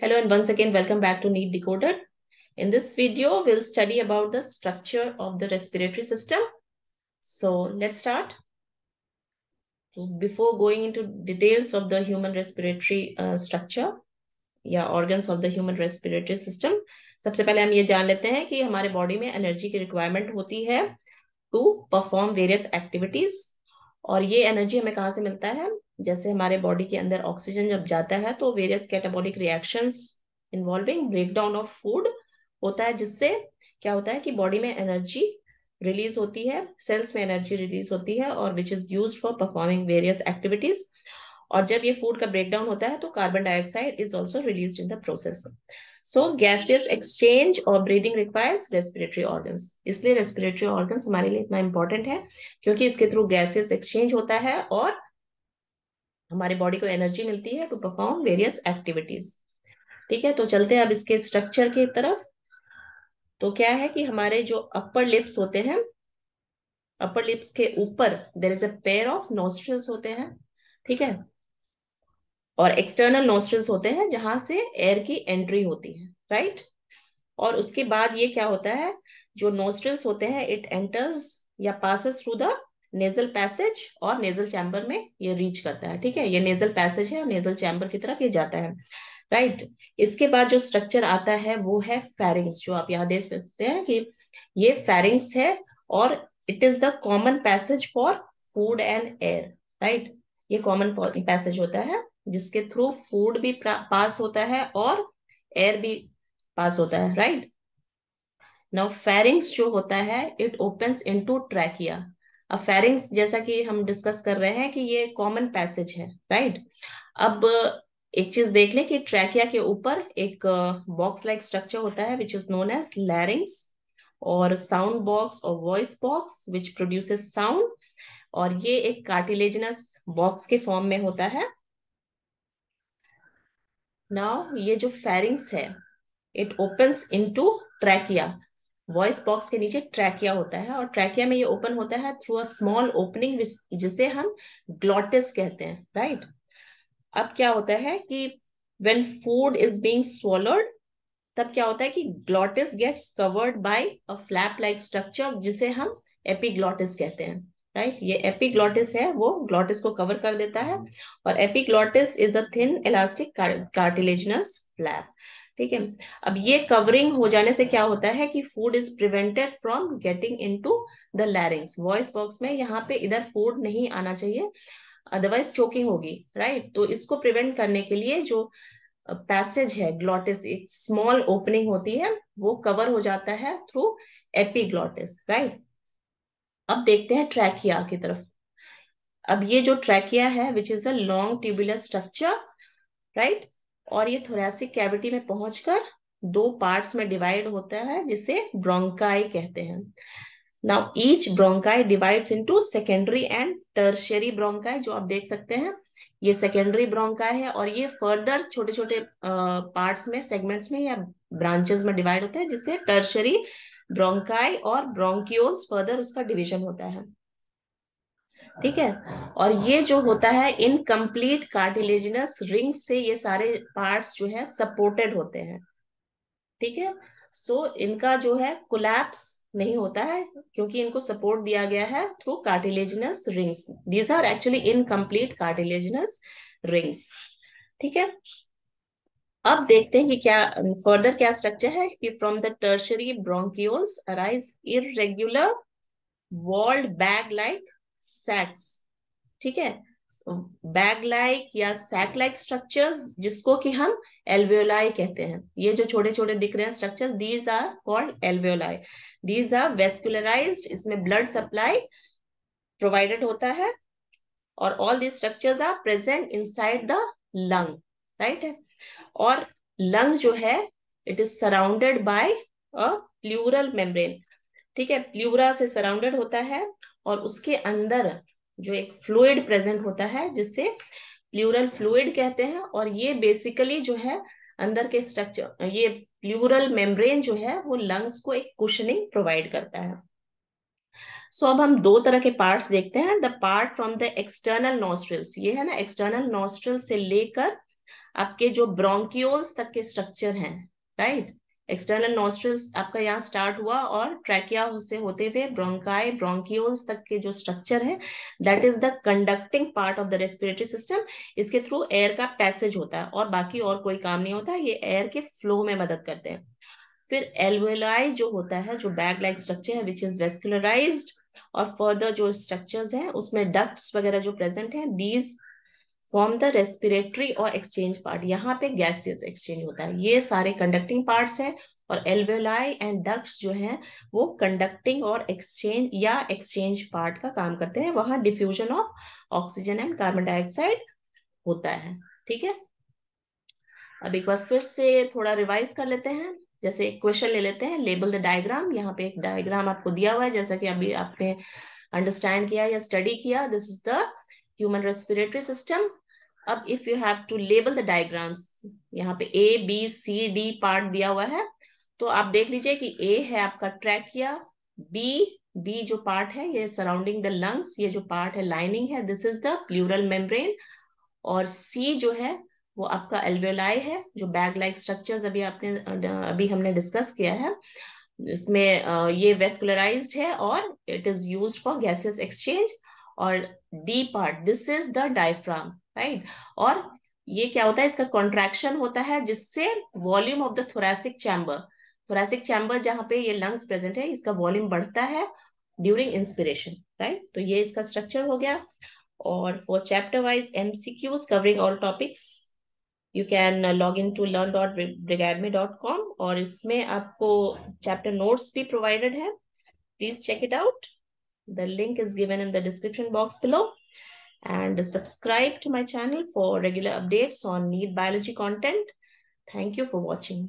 Hello and once again welcome back to NEED decoder In this video, we'll study about the structure of the respiratory system. So let's start. Before going into details of the human respiratory uh, structure या organs of the human respiratory system, सबसे पहले हम ये जान लेते हैं कि हमारे बॉडी में एनर्जी की रिक्वायरमेंट होती है टू परफॉर्म वेरियस एक्टिविटीज और ये एनर्जी हमें कहाँ से मिलता है जैसे हमारे बॉडी के अंदर ऑक्सीजन जब जाता है तो various catabolic reactions involving breakdown of food होता है जिससे क्या होता है कि बॉडी में एनर्जी रिलीज होती है सेल्स में एनर्जी रिलीज होती है और which is use for performing various activities और जब ये फूड का ब्रेकडाउन होता है तो carbon dioxide is also release in the process so gases exchange और ब्रीदिंग रिक्वायर्स रेस्पिरेटरी ऑर्गन इसलिए रेस्पिरेटरी ऑर्गन हमारे लिए इतना इंपॉर्टेंट है क्योंकि इसके थ्रू गैसेस एक्सचेंज होता है और हमारे बॉडी को एनर्जी मिलती है टू परफॉर्म वेरियस एक्टिविटीज ठीक है तो चलते हैं अब इसके स्ट्रक्चर की तरफ तो क्या है कि हमारे जो अपर लिप्स होते हैं अपर लिप्स के ऊपर there is a pair of nostrils होते हैं ठीक है और एक्सटर्नल नोस्ट्रल्स होते हैं जहां से एयर की एंट्री होती है राइट और उसके बाद ये क्या होता है जो नोस्ट्रल्स होते हैं इट एंटर्स या passes through the nasal passage और नेजल चैम्बर में ये रीच करता है ठीक है ये नेजल पैसेज है और नेजल चैम्बर की तरफ ये जाता है राइट right. इसके बाद जो स्ट्रक्चर आता है वो है फेरिंग्स जो आप यहाँ देख सकते हैं कि ये फेरिंग्स है और it is the common passage for food and air right ये कॉमन पैसेज होता है जिसके थ्रू फूड भी पास होता है और एयर भी पास होता है राइट नाउ फेरिंग्स जो होता है इट ओपन्स इनटू ट्रैकिया अब फेरिंग्स जैसा कि हम डिस्कस कर रहे हैं कि ये कॉमन पैसेज है राइट अब एक चीज देख लें कि ट्रैकिया के ऊपर एक बॉक्स लाइक स्ट्रक्चर होता है which is known as larynx और साउंड बॉक्स और voice box which produces sound और ये एक कार्टिलेजनस बॉक्स के फॉर्म में होता है नाउ ये जो फेरिंग्स है it opens into trachea voice box के नीचे ट्रैकिया होता है और ट्रैकिया में ये ओपन होता है थ्रू अ स्मॉल ओपनिंग जिसे हम ग्लॉटिस कहते हैं राइट अब क्या होता है कि when food is being swallowed तब क्या होता है कि glottis gets covered by a flap like structure जिसे हम एपीग्लॉटिस कहते हैं राइट right? ये एपिग्लॉटिस है वो ग्लॉटिस को कवर कर देता है और epiglottis is a thin elastic cartilaginous flap ठीक है अब ये कवरिंग हो जाने से क्या होता है कि food is prevented from getting into the larynx voice box में यहाँ पे इधर फूड नहीं आना चाहिए अदरवाइज चोकिंग होगी राइट तो इसको प्रिवेंट करने के लिए जो पैसेज है ग्लॉटिस एक स्मॉल ओपनिंग होती है वो कवर हो जाता है थ्रू एपीग्लॉटिस राइट अब देखते हैं ट्रैकिया की तरफ अब ये जो ट्रैकिया है which is a long tubular structure right और ये थोरेसिक कैविटी में पहुंचकर दो पार्ट्स में डिवाइड होता है जिसे ब्रोंकाई कहते हैं now each bronchi divides into secondary and tertiary bronchi जो आप देख सकते हैं ये सेकेंडरी ब्रोंकाई है और ये फर्दर छोटे छोटे पार्ट्स में सेगमेंट्स में या ब्रांचेस में डिवाइड होते हैं जिससे टर्शरी ब्रोंकाई और ब्रोंकियोल्स फर्दर उसका डिविजन होता है ठीक है और ये जो होता है इनकम्प्लीट कार्टिलेजिनस रिंग से ये सारे पार्ट्स जो है सपोर्टेड होते हैं ठीक है सो so, इनका जो है कोलैप्स नहीं होता है क्योंकि इनको सपोर्ट दिया गया है through cartilaginous rings these are actually incomplete cartilaginous rings ठीक है अब देखते हैं कि क्या फर्दर क्या स्ट्रक्चर है कि from the tertiary bronchioles arise irregular walled bag like sacs ठीक है बैग लाइक या सैक लाइक स्ट्रक्चर्स जिसको कि हम एल्वियोलाई कहते हैं ये जो छोटे छोटे दिख रहे हैं structure these are called alveoli these are vascularise इसमें ब्लड सप्लाई प्रोवाइडेड होता है और all these structures are present inside the lung right है और लंग जो है it is surrounded by a pleural membrane ठीक है प्लूरा से सराउंडेड होता है और उसके अंदर जो एक फ्लूड प्रेजेंट होता है जिससे प्लूरल फ्लूड कहते हैं और ये बेसिकली जो है अंदर के स्ट्रक्चर ये प्लूरल मेम्ब्रेन जो है वो लंग्स को एक कुशनिंग प्रोवाइड करता है सो so, अब हम दो तरह के पार्ट्स देखते हैं the part from the external nostrils ये है ना एक्सटर्नल नॉस्ट्रल से लेकर आपके जो ब्रोंकियोल्स तक के स्ट्रक्चर हैं राइट एक्सटर्नल नोस्ट्रल्स आपका यहाँ स्टार्ट हुआ और ट्रैकिया से होते हुए ब्रोंकाई ब्रोंकियोल्स तक के जो स्ट्रक्चर है that is the conducting part of the respiratory system इसके थ्रू एयर का पैसेज होता है और बाकी और कोई काम नहीं होता ये एयर के फ्लो में मदद करते हैं फिर एलवेलाई जो होता है जो बैग लाइक स्ट्रक्चर है विच इज वेस्कुलराइज्ड और फर्दर जो स्ट्रक्चर्स हैं उसमें डक्ट्स वगैरह जो प्रेजेंट हैं दीज फॉर्म द रेस्पिरेटरी और एक्सचेंज पार्ट यहाँ पे गैसेस एक्सचेंज होता है ये सारे कंडक्टिंग पार्ट्स हैं और एल्वेलाई एंड डक्ट्स जो हैं वो कंडक्टिंग और एक्सचेंज या एक्सचेंज पार्ट का काम करते हैं वहां diffusion of oxygen and carbon dioxide होता है ठीक है अब एक बार फिर से थोड़ा रिवाइज कर लेते हैं जैसे एक क्वेश्चन ले लेते हैं लेबल द डायग्राम यहाँ पे एक डायग्राम आपको दिया हुआ है जैसा कि अभी आपने अंडरस्टैंड किया या स्टडी किया this is the human respiratory system अब if you have to label the diagrams यहाँ पे A B C D part दिया हुआ है तो आप देख लीजिए कि ए है आपका ट्रैकिया बी डी जो पार्ट है ये सराउंडिंग द लंग्स ये जो पार्ट है लाइनिंग है this is the pleural membrane और सी जो है वो आपका एल्वेलाई है जो बैग लाइक स्ट्रक्चर्स अभी आपने अभी हमने डिस्कस किया है इसमें ये वेस्कुलराइज है और it is use for gases exchange और D part this is the diaphragm right और ये क्या होता है इसका कॉन्ट्रैक्शन होता है जिससे volume of the thoracic chamber thoracic chamber जहाँ पे ये लंग्स प्रेजेंट है इसका वॉल्यूम बढ़ता है ड्यूरिंग इंस्पिरेशन राइट तो ये इसका स्ट्रक्चर हो गया और for chapter wise MCQs covering all topics you can log in to learn dot Brigademy dot com और इसमें आपको चैप्टर नोट्स भी प्रोवाइडेड है please check it out the link is given in the description box below and subscribe to my channel for regular updates on need biology content. Thank you for watching.